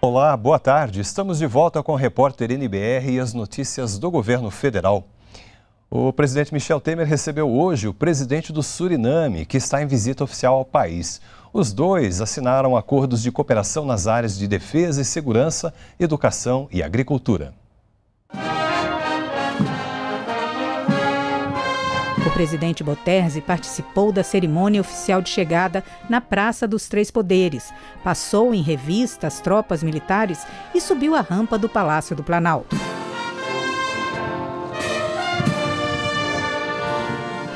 Olá, boa tarde. Estamos de volta com o repórter NBR e as notícias do governo federal. O presidente Michel Temer recebeu hoje o presidente do Suriname, que está em visita oficial ao país. Os dois assinaram acordos de cooperação nas áreas de defesa e segurança, educação e agricultura. O presidente Boterzi participou da cerimônia oficial de chegada na Praça dos Três Poderes, passou em revista as tropas militares e subiu a rampa do Palácio do Planalto.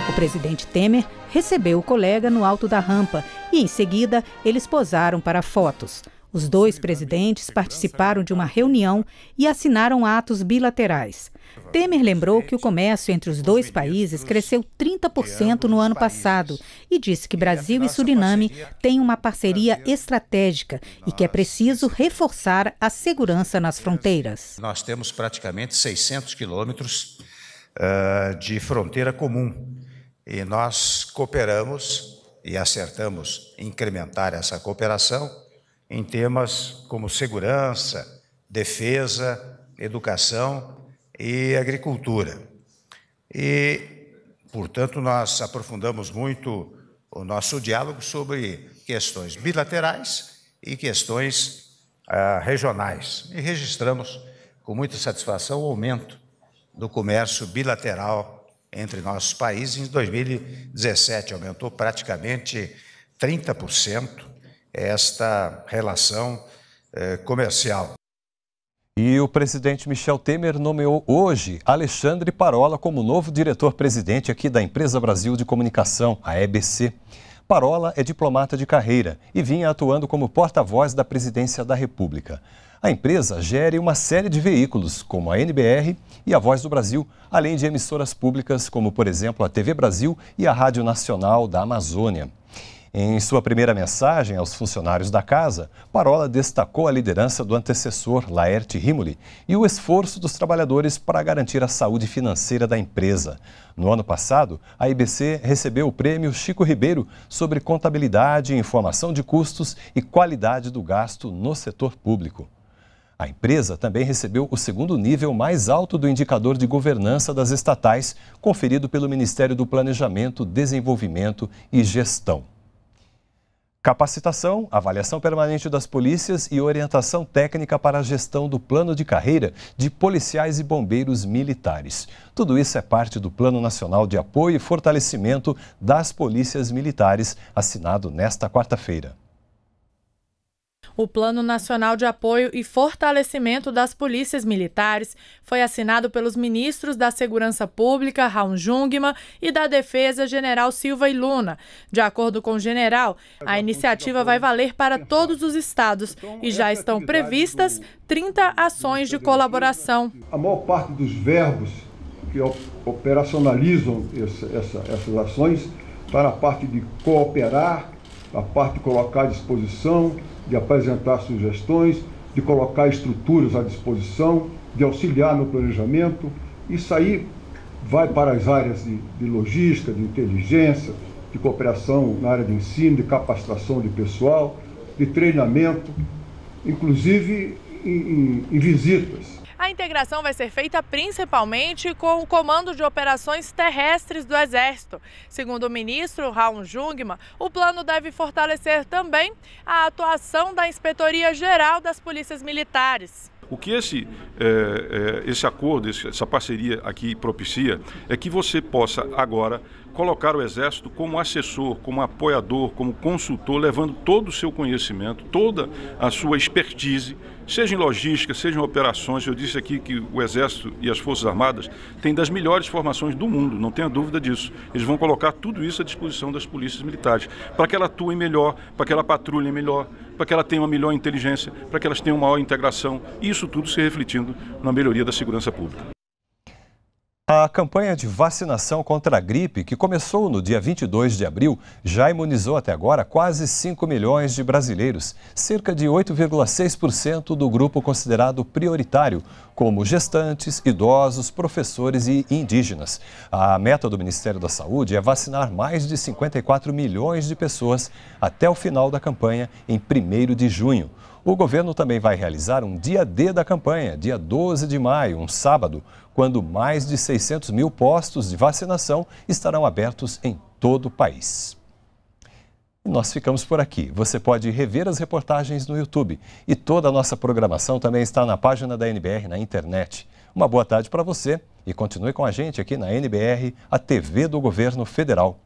O presidente Temer recebeu o colega no alto da rampa e, em seguida, eles posaram para fotos. Os dois presidentes participaram de uma reunião e assinaram atos bilaterais. Temer lembrou que o comércio entre os dois países cresceu 30% no ano passado e disse que Brasil e Suriname têm uma parceria estratégica e que é preciso reforçar a segurança nas fronteiras. Nós temos praticamente 600 quilômetros ah, de fronteira comum e nós cooperamos e acertamos incrementar essa cooperação em temas como segurança, defesa, educação e agricultura. E, portanto, nós aprofundamos muito o nosso diálogo sobre questões bilaterais e questões ah, regionais. E registramos com muita satisfação o aumento do comércio bilateral entre nossos países. Em 2017, aumentou praticamente 30% esta relação eh, comercial. E o presidente Michel Temer nomeou hoje Alexandre Parola como novo diretor-presidente aqui da Empresa Brasil de Comunicação, a EBC. Parola é diplomata de carreira e vinha atuando como porta-voz da presidência da República. A empresa gere uma série de veículos, como a NBR e a Voz do Brasil, além de emissoras públicas, como, por exemplo, a TV Brasil e a Rádio Nacional da Amazônia. Em sua primeira mensagem aos funcionários da casa, Parola destacou a liderança do antecessor Laerte Rimoli e o esforço dos trabalhadores para garantir a saúde financeira da empresa. No ano passado, a IBC recebeu o prêmio Chico Ribeiro sobre contabilidade, informação de custos e qualidade do gasto no setor público. A empresa também recebeu o segundo nível mais alto do indicador de governança das estatais, conferido pelo Ministério do Planejamento, Desenvolvimento e Gestão. Capacitação, avaliação permanente das polícias e orientação técnica para a gestão do plano de carreira de policiais e bombeiros militares. Tudo isso é parte do Plano Nacional de Apoio e Fortalecimento das Polícias Militares, assinado nesta quarta-feira. O Plano Nacional de Apoio e Fortalecimento das Polícias Militares foi assinado pelos ministros da Segurança Pública, Raul Jungmann, e da Defesa, General Silva e Luna. De acordo com o general, a iniciativa vai valer para todos os estados e já estão previstas 30 ações de colaboração. A maior parte dos verbos que operacionalizam essa, essa, essas ações para a parte de cooperar, a parte de colocar à disposição, de apresentar sugestões, de colocar estruturas à disposição, de auxiliar no planejamento. Isso aí vai para as áreas de, de logística, de inteligência, de cooperação na área de ensino, de capacitação de pessoal, de treinamento, inclusive em, em, em visitas a integração vai ser feita principalmente com o Comando de Operações Terrestres do Exército. Segundo o ministro Raul Jungmann, o plano deve fortalecer também a atuação da Inspetoria Geral das Polícias Militares. O que esse, é, é, esse acordo, essa parceria aqui propicia é que você possa agora colocar o Exército como assessor, como apoiador, como consultor, levando todo o seu conhecimento, toda a sua expertise, seja em logística, seja em operações. Eu disse aqui que o Exército e as Forças Armadas têm das melhores formações do mundo, não tenha dúvida disso. Eles vão colocar tudo isso à disposição das polícias militares, para que ela atuem melhor, para que ela patrulhem melhor, para que ela tenha uma melhor inteligência, para que elas tenham maior integração, e isso tudo se refletindo na melhoria da segurança pública. A campanha de vacinação contra a gripe, que começou no dia 22 de abril, já imunizou até agora quase 5 milhões de brasileiros, cerca de 8,6% do grupo considerado prioritário, como gestantes, idosos, professores e indígenas. A meta do Ministério da Saúde é vacinar mais de 54 milhões de pessoas até o final da campanha, em 1 de junho. O governo também vai realizar um dia D da campanha, dia 12 de maio, um sábado, quando mais de 600 mil postos de vacinação estarão abertos em todo o país. Nós ficamos por aqui. Você pode rever as reportagens no YouTube. E toda a nossa programação também está na página da NBR na internet. Uma boa tarde para você e continue com a gente aqui na NBR, a TV do Governo Federal.